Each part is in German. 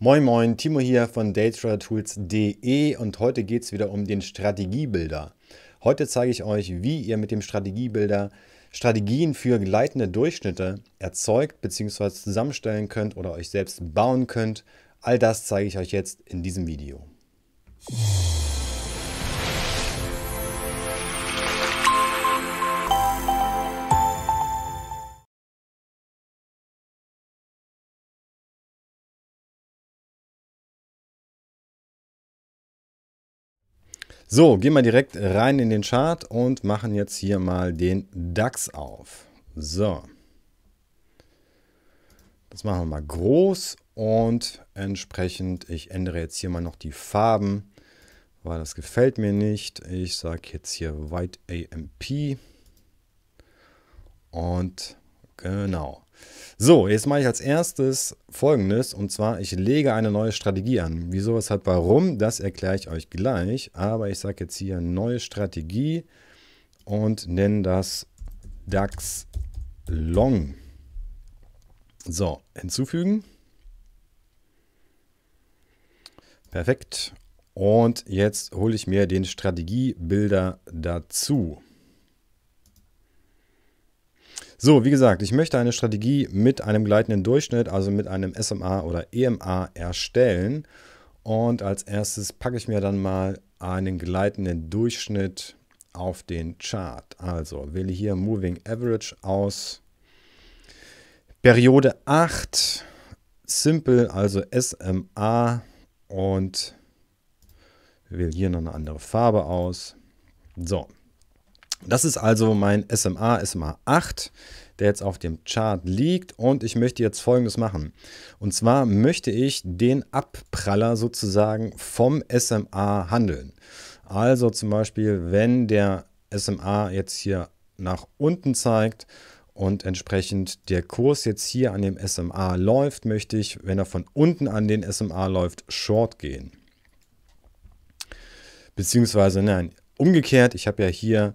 Moin Moin, Timo hier von daytradertools.de und heute geht es wieder um den Strategiebilder. Heute zeige ich euch, wie ihr mit dem Strategiebilder Strategien für gleitende Durchschnitte erzeugt bzw. zusammenstellen könnt oder euch selbst bauen könnt. All das zeige ich euch jetzt in diesem Video. So, gehen wir direkt rein in den Chart und machen jetzt hier mal den DAX auf. So. Das machen wir mal groß und entsprechend, ich ändere jetzt hier mal noch die Farben, weil das gefällt mir nicht. Ich sage jetzt hier White AMP und genau. So, jetzt mache ich als erstes folgendes und zwar, ich lege eine neue Strategie an. Wieso, hat, warum, das erkläre ich euch gleich. Aber ich sage jetzt hier neue Strategie und nenne das DAX Long. So, hinzufügen. Perfekt. Und jetzt hole ich mir den Strategiebilder dazu. So, wie gesagt, ich möchte eine Strategie mit einem gleitenden Durchschnitt, also mit einem SMA oder EMA erstellen. Und als erstes packe ich mir dann mal einen gleitenden Durchschnitt auf den Chart. Also wähle hier Moving Average aus. Periode 8, Simple, also SMA und wähle hier noch eine andere Farbe aus. So, das ist also mein SMA, SMA 8, der jetzt auf dem Chart liegt. Und ich möchte jetzt folgendes machen. Und zwar möchte ich den Abpraller sozusagen vom SMA handeln. Also zum Beispiel, wenn der SMA jetzt hier nach unten zeigt und entsprechend der Kurs jetzt hier an dem SMA läuft, möchte ich, wenn er von unten an den SMA läuft, Short gehen. Beziehungsweise, nein, umgekehrt, ich habe ja hier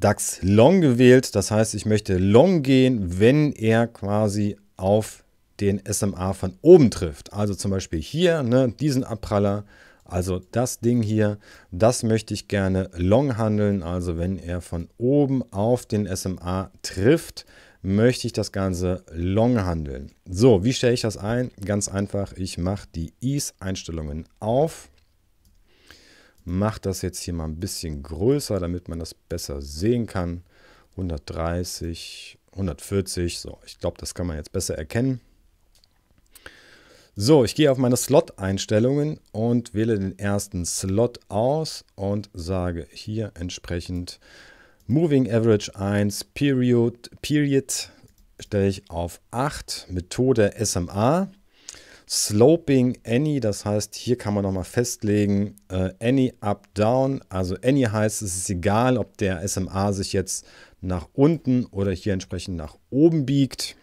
DAX Long gewählt. Das heißt, ich möchte Long gehen, wenn er quasi auf den SMA von oben trifft. Also zum Beispiel hier, ne, diesen Abpraller, also das Ding hier, das möchte ich gerne long handeln. Also wenn er von oben auf den SMA trifft, möchte ich das Ganze long handeln. So, wie stelle ich das ein? Ganz einfach, ich mache die Ease-Einstellungen auf mache das jetzt hier mal ein bisschen größer, damit man das besser sehen kann. 130, 140, so, ich glaube, das kann man jetzt besser erkennen. So, ich gehe auf meine Slot-Einstellungen und wähle den ersten Slot aus und sage hier entsprechend Moving Average 1, Period, Period stelle ich auf 8, Methode SMA. Sloping Any, das heißt, hier kann man nochmal festlegen, äh, Any Up Down, also Any heißt, es ist egal, ob der SMA sich jetzt nach unten oder hier entsprechend nach oben biegt.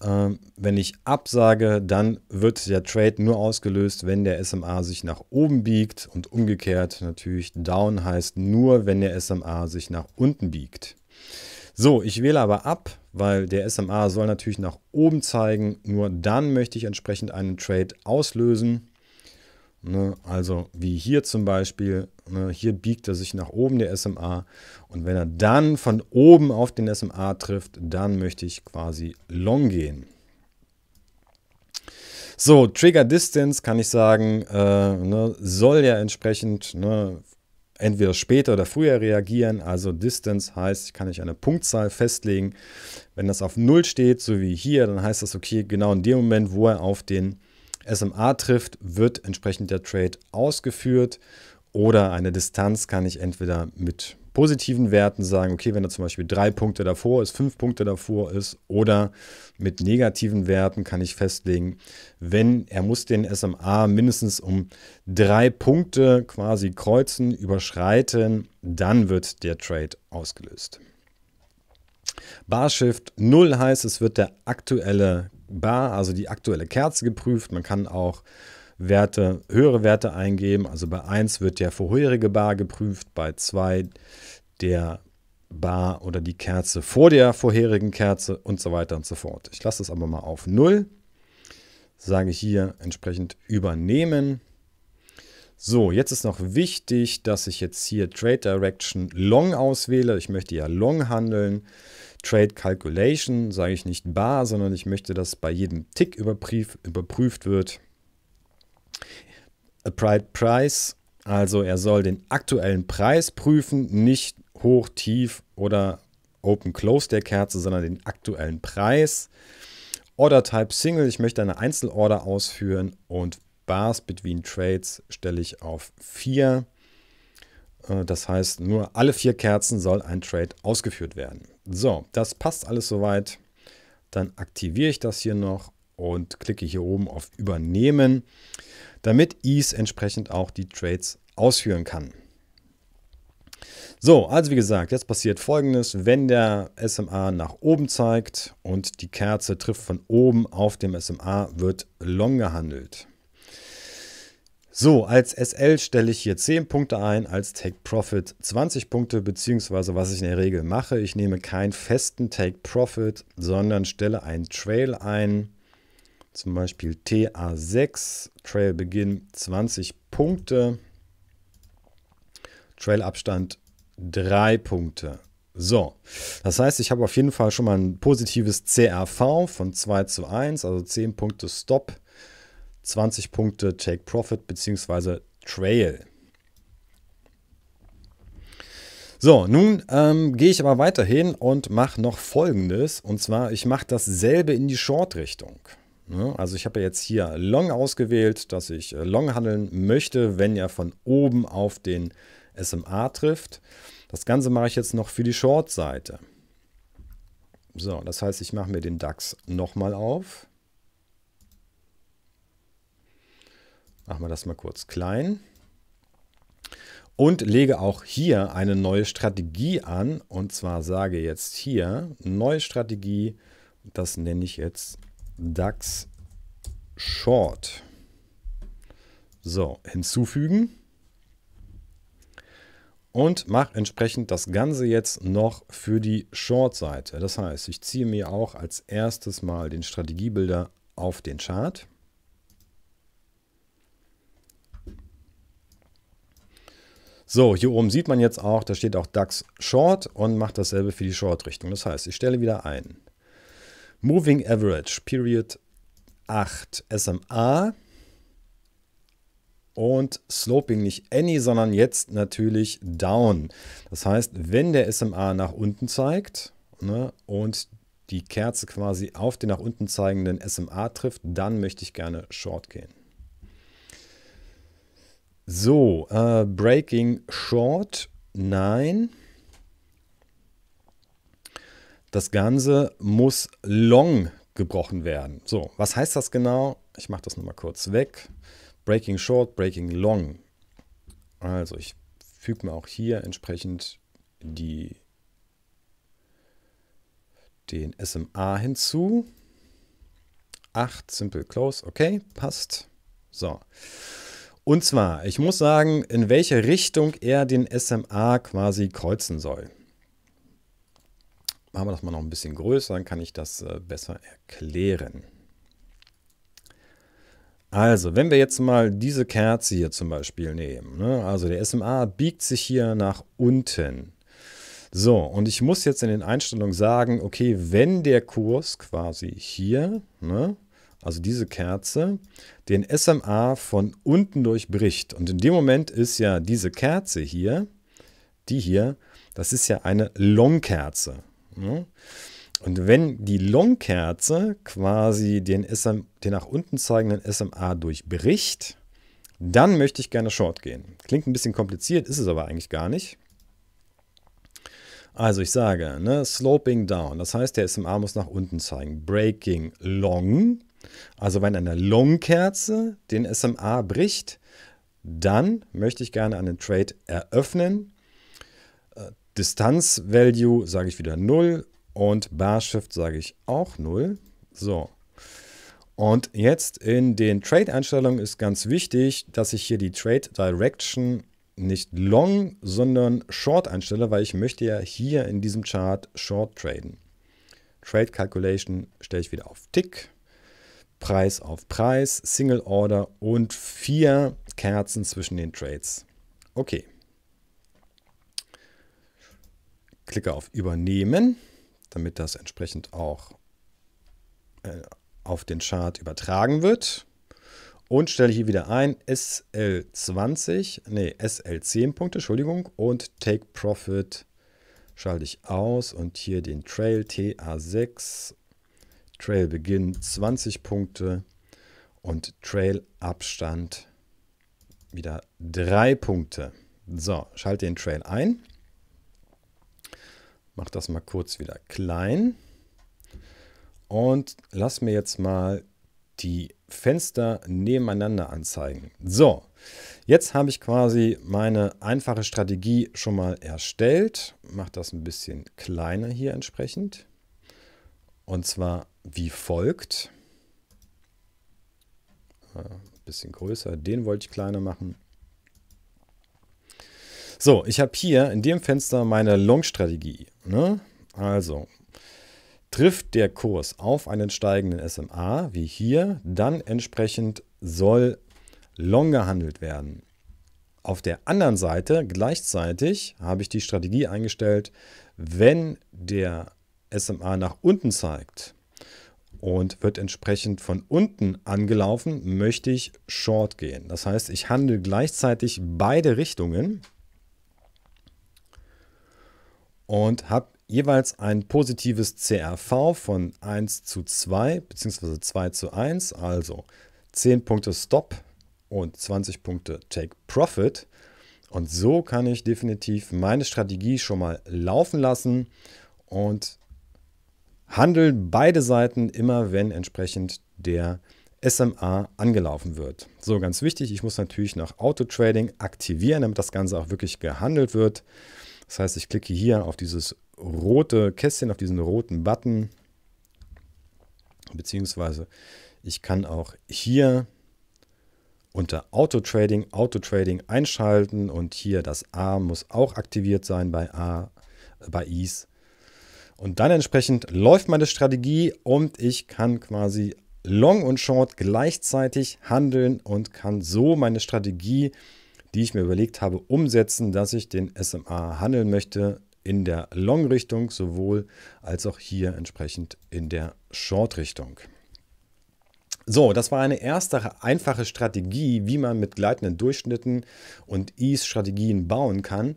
Ähm, wenn ich absage, dann wird der Trade nur ausgelöst, wenn der SMA sich nach oben biegt und umgekehrt natürlich Down heißt nur, wenn der SMA sich nach unten biegt. So, ich wähle aber ab, weil der SMA soll natürlich nach oben zeigen. Nur dann möchte ich entsprechend einen Trade auslösen. Ne, also wie hier zum Beispiel, ne, hier biegt er sich nach oben der SMA und wenn er dann von oben auf den SMA trifft, dann möchte ich quasi long gehen. So, Trigger Distance kann ich sagen, äh, ne, soll ja entsprechend ne, entweder später oder früher reagieren. Also Distance heißt, ich kann nicht eine Punktzahl festlegen. Wenn das auf 0 steht, so wie hier, dann heißt das, okay, genau in dem Moment, wo er auf den SMA trifft, wird entsprechend der Trade ausgeführt. Oder eine Distanz kann ich entweder mit positiven Werten sagen, okay, wenn er zum Beispiel drei Punkte davor ist, fünf Punkte davor ist, oder mit negativen Werten kann ich festlegen, wenn er muss den SMA mindestens um drei Punkte quasi kreuzen, überschreiten, dann wird der Trade ausgelöst. Barshift 0 heißt, es wird der aktuelle Bar, also die aktuelle Kerze geprüft. Man kann auch Werte, höhere Werte eingeben. Also bei 1 wird der vorherige Bar geprüft, bei 2 der Bar oder die Kerze vor der vorherigen Kerze und so weiter und so fort. Ich lasse es aber mal auf 0. Sage ich hier entsprechend übernehmen. So, jetzt ist noch wichtig, dass ich jetzt hier Trade Direction Long auswähle. Ich möchte ja Long handeln. Trade Calculation sage ich nicht bar, sondern ich möchte, dass bei jedem Tick überprüft, überprüft wird. Applied Price, also er soll den aktuellen Preis prüfen, nicht hoch, tief oder Open Close der Kerze, sondern den aktuellen Preis. Order Type Single, ich möchte eine Einzelorder ausführen und Bars between Trades stelle ich auf 4. Äh, das heißt, nur alle vier Kerzen soll ein Trade ausgeführt werden. So, das passt alles soweit. Dann aktiviere ich das hier noch und klicke hier oben auf Übernehmen damit Ease entsprechend auch die Trades ausführen kann. So, also wie gesagt, jetzt passiert folgendes. Wenn der SMA nach oben zeigt und die Kerze trifft von oben auf dem SMA, wird Long gehandelt. So, als SL stelle ich hier 10 Punkte ein, als Take Profit 20 Punkte, beziehungsweise was ich in der Regel mache, ich nehme keinen festen Take Profit, sondern stelle einen Trail ein, zum Beispiel TA6, Trailbeginn 20 Punkte, Trailabstand 3 Punkte. So, das heißt, ich habe auf jeden Fall schon mal ein positives CRV von 2 zu 1, also 10 Punkte Stop, 20 Punkte Take Profit bzw. Trail. So, nun ähm, gehe ich aber weiterhin und mache noch Folgendes. Und zwar, ich mache dasselbe in die Short-Richtung. Ne? Also ich habe jetzt hier Long ausgewählt, dass ich äh, Long handeln möchte, wenn er von oben auf den SMA trifft. Das Ganze mache ich jetzt noch für die Short-Seite. So, das heißt, ich mache mir den DAX nochmal auf. Machen wir das mal kurz klein. Und lege auch hier eine neue Strategie an. Und zwar sage jetzt hier, neue Strategie, das nenne ich jetzt DAX Short. So, hinzufügen. Und mache entsprechend das Ganze jetzt noch für die Short-Seite. Das heißt, ich ziehe mir auch als erstes mal den Strategiebilder auf den Chart. So, hier oben sieht man jetzt auch, da steht auch DAX Short und macht dasselbe für die Short-Richtung. Das heißt, ich stelle wieder ein. Moving Average, Period 8, SMA und Sloping nicht Any, sondern jetzt natürlich Down. Das heißt, wenn der SMA nach unten zeigt ne, und die Kerze quasi auf den nach unten zeigenden SMA trifft, dann möchte ich gerne Short gehen. So, äh, Breaking Short, nein. Das Ganze muss long gebrochen werden. So, was heißt das genau? Ich mache das nochmal kurz weg. Breaking short, breaking long. Also ich füge mir auch hier entsprechend die, den SMA hinzu. 8, simple close, okay, passt. So. Und zwar, ich muss sagen, in welche Richtung er den SMA quasi kreuzen soll. Machen wir das mal noch ein bisschen größer, dann kann ich das äh, besser erklären. Also, wenn wir jetzt mal diese Kerze hier zum Beispiel nehmen, ne? also der SMA biegt sich hier nach unten. So, und ich muss jetzt in den Einstellungen sagen, okay, wenn der Kurs quasi hier, ne, also diese Kerze, den SMA von unten durchbricht. Und in dem Moment ist ja diese Kerze hier, die hier, das ist ja eine Long-Kerze. Ne? Und wenn die Long-Kerze quasi den, SM, den nach unten zeigenden SMA durchbricht, dann möchte ich gerne Short gehen. Klingt ein bisschen kompliziert, ist es aber eigentlich gar nicht. Also ich sage, ne, sloping down, das heißt, der SMA muss nach unten zeigen. Breaking long, also wenn eine Long-Kerze den SMA bricht, dann möchte ich gerne einen Trade eröffnen Distanz-Value sage ich wieder 0 und Bar-Shift sage ich auch 0. So. Und jetzt in den Trade-Einstellungen ist ganz wichtig, dass ich hier die Trade-Direction nicht Long, sondern Short einstelle, weil ich möchte ja hier in diesem Chart Short traden. Trade Calculation stelle ich wieder auf Tick, Preis auf Preis, Single Order und vier Kerzen zwischen den Trades. Okay. klicke auf Übernehmen, damit das entsprechend auch äh, auf den Chart übertragen wird. Und stelle hier wieder ein SL20, nee, SL10 Punkte, Entschuldigung, und Take Profit schalte ich aus und hier den Trail TA6, Trail Beginn 20 Punkte und Trail Abstand wieder 3 Punkte. So, schalte den Trail ein. Mach das mal kurz wieder klein. Und lass mir jetzt mal die Fenster nebeneinander anzeigen. So, jetzt habe ich quasi meine einfache Strategie schon mal erstellt. Mache das ein bisschen kleiner hier entsprechend. Und zwar wie folgt. Äh, ein bisschen größer, den wollte ich kleiner machen. So, ich habe hier in dem Fenster meine Long-Strategie. Ne? Also, trifft der Kurs auf einen steigenden SMA, wie hier, dann entsprechend soll Long gehandelt werden. Auf der anderen Seite gleichzeitig habe ich die Strategie eingestellt, wenn der SMA nach unten zeigt und wird entsprechend von unten angelaufen, möchte ich Short gehen. Das heißt, ich handle gleichzeitig beide Richtungen und habe jeweils ein positives CRV von 1 zu 2 bzw. 2 zu 1, also 10 Punkte Stop und 20 Punkte Take Profit. Und so kann ich definitiv meine Strategie schon mal laufen lassen und handeln beide Seiten immer, wenn entsprechend der SMA angelaufen wird. So, ganz wichtig, ich muss natürlich noch Auto-Trading aktivieren, damit das Ganze auch wirklich gehandelt wird. Das heißt, ich klicke hier auf dieses rote Kästchen, auf diesen roten Button, beziehungsweise ich kann auch hier unter Auto Trading Auto Trading einschalten und hier das A muss auch aktiviert sein bei A bei Is. Und dann entsprechend läuft meine Strategie und ich kann quasi Long und Short gleichzeitig handeln und kann so meine Strategie die ich mir überlegt habe, umsetzen, dass ich den SMA handeln möchte in der Long-Richtung sowohl als auch hier entsprechend in der Short-Richtung. So, das war eine erste einfache Strategie, wie man mit gleitenden Durchschnitten und Ease-Strategien bauen kann.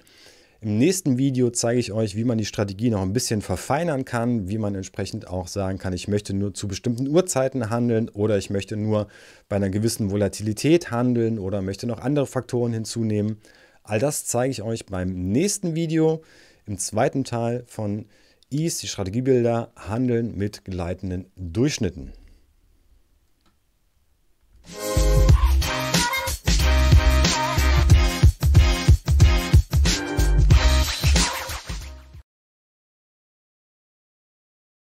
Im nächsten Video zeige ich euch, wie man die Strategie noch ein bisschen verfeinern kann, wie man entsprechend auch sagen kann, ich möchte nur zu bestimmten Uhrzeiten handeln oder ich möchte nur bei einer gewissen Volatilität handeln oder möchte noch andere Faktoren hinzunehmen. All das zeige ich euch beim nächsten Video im zweiten Teil von EASE, die Strategiebilder, Handeln mit gleitenden Durchschnitten.